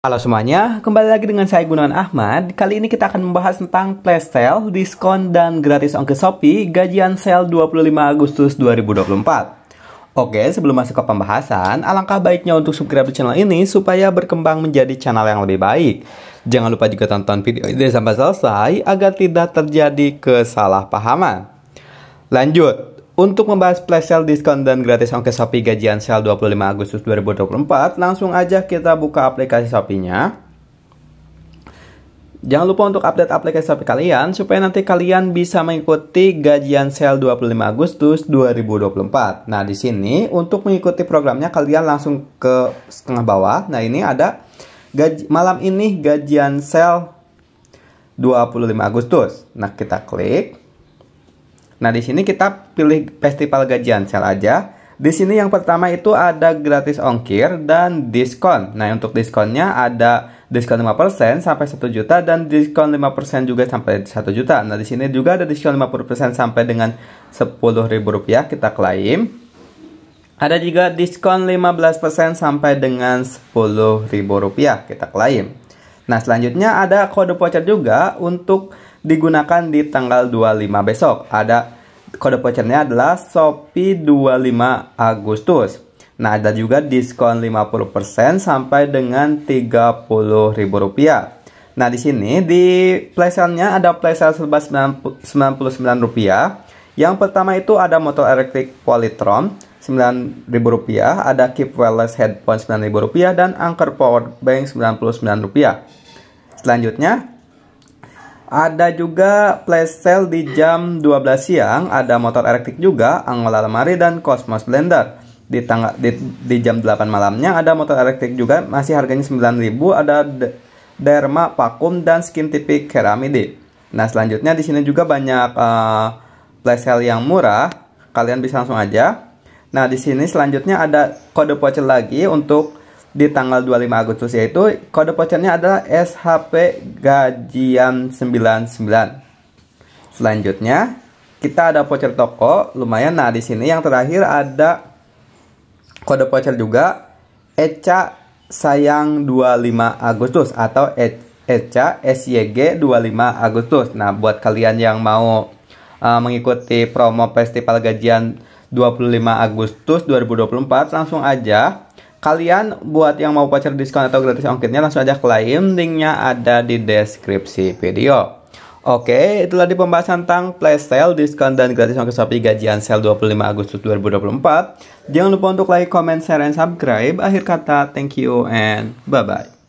Halo semuanya, kembali lagi dengan saya Gunawan Ahmad. Kali ini kita akan membahas tentang flash sale, diskon dan gratis ongkos Shopee gajian sale 25 Agustus 2024. Oke, sebelum masuk ke pembahasan, alangkah baiknya untuk subscribe channel ini supaya berkembang menjadi channel yang lebih baik. Jangan lupa juga tonton video ini sampai selesai agar tidak terjadi kesalahpahaman. Lanjut, untuk membahas flash sale diskon dan gratis ongkir Shopee gajian sale 25 Agustus 2024, langsung aja kita buka aplikasi Shopee-nya. Jangan lupa untuk update aplikasi Shopee kalian supaya nanti kalian bisa mengikuti gajian sale 25 Agustus 2024. Nah, di sini untuk mengikuti programnya kalian langsung ke setengah bawah. Nah, ini ada gaji, malam ini gajian sale 25 Agustus. Nah, kita klik. Nah, di sini kita pilih festival gajian sel aja. Di sini yang pertama itu ada gratis ongkir dan diskon. Nah, untuk diskonnya ada diskon 5% sampai 1 juta dan diskon 5% juga sampai 1 juta. Nah, di sini juga ada diskon 50% sampai dengan Rp10.000 kita klaim. Ada juga diskon 15% sampai dengan Rp10.000 kita klaim. Nah, selanjutnya ada kode voucher juga untuk digunakan di tanggal 25 besok. Ada kode vouchernya adalah Shopee 25 Agustus. Nah, ada juga diskon 50% sampai dengan Rp30.000. Nah, di sini di playsale-nya ada playsale serba Rp99. Yang pertama itu ada motor elektrik Polytron Rp9.000, ada Keep Wireless Headphone Rp9.000, dan Anchor Power Bank Rp99. Selanjutnya, ada juga flash sale di jam 12 siang, ada motor elektrik juga, Angola Lemari dan Cosmos Blender. Di, tangga di, di jam 8 malamnya ada motor elektrik juga, masih harganya 9000 ada derma pakum dan skin tipik Keramidi. Nah, selanjutnya di sini juga banyak uh, sale yang murah, kalian bisa langsung aja. Nah, di sini selanjutnya ada kode voucher lagi untuk di tanggal 25 Agustus yaitu kode vouchernya adalah SHP Gajian 99. Selanjutnya kita ada voucher toko lumayan. Nah di sini yang terakhir ada kode voucher juga Eca Sayang 25 Agustus atau e Eca SYG 25 Agustus. Nah buat kalian yang mau uh, mengikuti promo festival gajian 25 Agustus 2024 langsung aja kalian buat yang mau voucher diskon atau gratis ongkirnya langsung aja klaim linknya ada di deskripsi video Oke, itulah di pembahasan tentang play sale, diskon, dan gratis ongkir Shopee gajian sale 25 Agustus 2024. Jangan lupa untuk like, comment, share, and subscribe. Akhir kata, thank you and bye-bye.